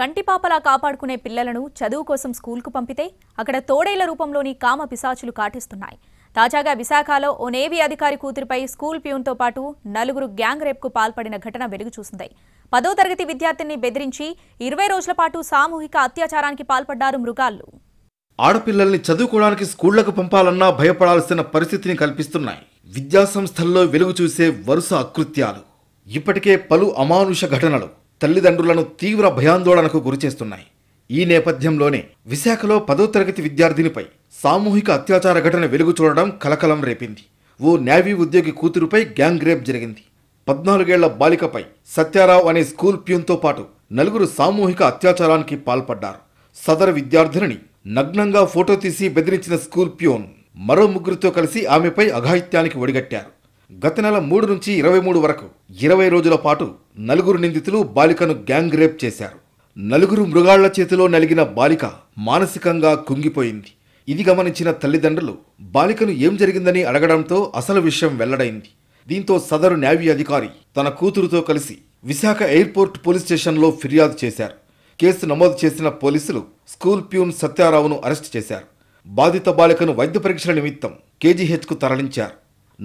కంటిపాపలా కాపాడుకునే పిల్లలను చదువు కోసం స్కూల్కు పంపితే అక్కడ తోడేళ్ల రూపంలోని కామ పిశాచులు కాటిస్తున్నాయి తాజాగా విశాఖలో ఓ నేవీ అధికారి కూతురిపై స్కూల్ ప్యూన్తో పాటు నలుగురు గ్యాంగ్ రేప్కు పాల్పడిన ఘటన వెలుగు పదో తరగతి విద్యార్థిని బెదిరించి ఇరవై రోజుల పాటు సామూహిక అత్యాచారానికి పాల్పడ్డారు మృగాళ్లు ఆడపిల్లల్ని చదువుకోవడానికి స్కూళ్లకు పంపాలన్నా భయపడాల్సిన పరిస్థితిని కల్పిస్తున్నాయి విద్యాసంస్థల్లో వెలుగు చూసే వరుస అకృత్యాలు ఇప్పటికే పలు అమానుష ఘటనలు తల్లిదండ్రులను తీవ్ర భయాందోళనకు గురిచేస్తున్నాయి ఈ నేపథ్యంలోనే విశాఖలో పదో తరగతి విద్యార్థినిపై సామూహిక అత్యాచార ఘటన వెలుగు చూడడం కలకలం రేపింది ఓ నేవీ ఉద్యోగి కూతురుపై గ్యాంగ్ రేప్ జరిగింది పద్నాలుగేళ్ల బాలికపై సత్యారావు అనే స్కూల్ ప్యూన్తో పాటు నలుగురు సామూహిక అత్యాచారానికి పాల్పడ్డారు సదరు విద్యార్థినిని నగ్నంగా ఫోటో తీసి బెదిరించిన స్కూల్ ప్యూన్ మరో ముగ్గురితో కలిసి ఆమెపై అఘాయిత్యానికి ఒడిగట్టారు గత నెల మూడు నుంచి ఇరవై మూడు వరకు ఇరవై రోజుల పాటు నలుగురు నిందితులు బాలికను గ్యాంగ్ రేప్ చేశారు నలుగురు మృగాళ్ల చేతిలో నలిగిన బాలిక మానసికంగా కుంగిపోయింది ఇది గమనించిన తల్లిదండ్రులు బాలికను ఏం జరిగిందని అడగడంతో అసలు విషయం వెల్లడైంది దీంతో సదరు న్యావీ అధికారి తన కూతురుతో కలిసి విశాఖ ఎయిర్పోర్ట్ పోలీస్ స్టేషన్లో ఫిర్యాదు చేశారు కేసు నమోదు చేసిన పోలీసులు స్కూల్ ప్యూన్ సత్యారావును అరెస్ట్ చేశారు బాధిత బాలికను వైద్య పరీక్షల నిమిత్తం కేజీహెచ్కు తరలించారు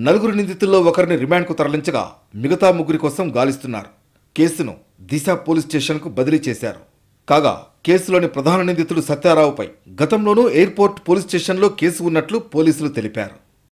నలుగురు నిందితుల్లో ఒకరిని రిమాండ్కు తరలించగా మిగతా ముగ్గురి కోసం గాలిస్తున్నారు కేసును దిశ పోలీస్ స్టేషన్కు బదిలీ చేశారు కాగా కేసులోని ప్రధాన నిందితుడు సత్యారావుపై గతంలోనూ ఎయిర్పోర్ట్ పోలీస్ స్టేషన్లో కేసు ఉన్నట్లు పోలీసులు తెలిపారు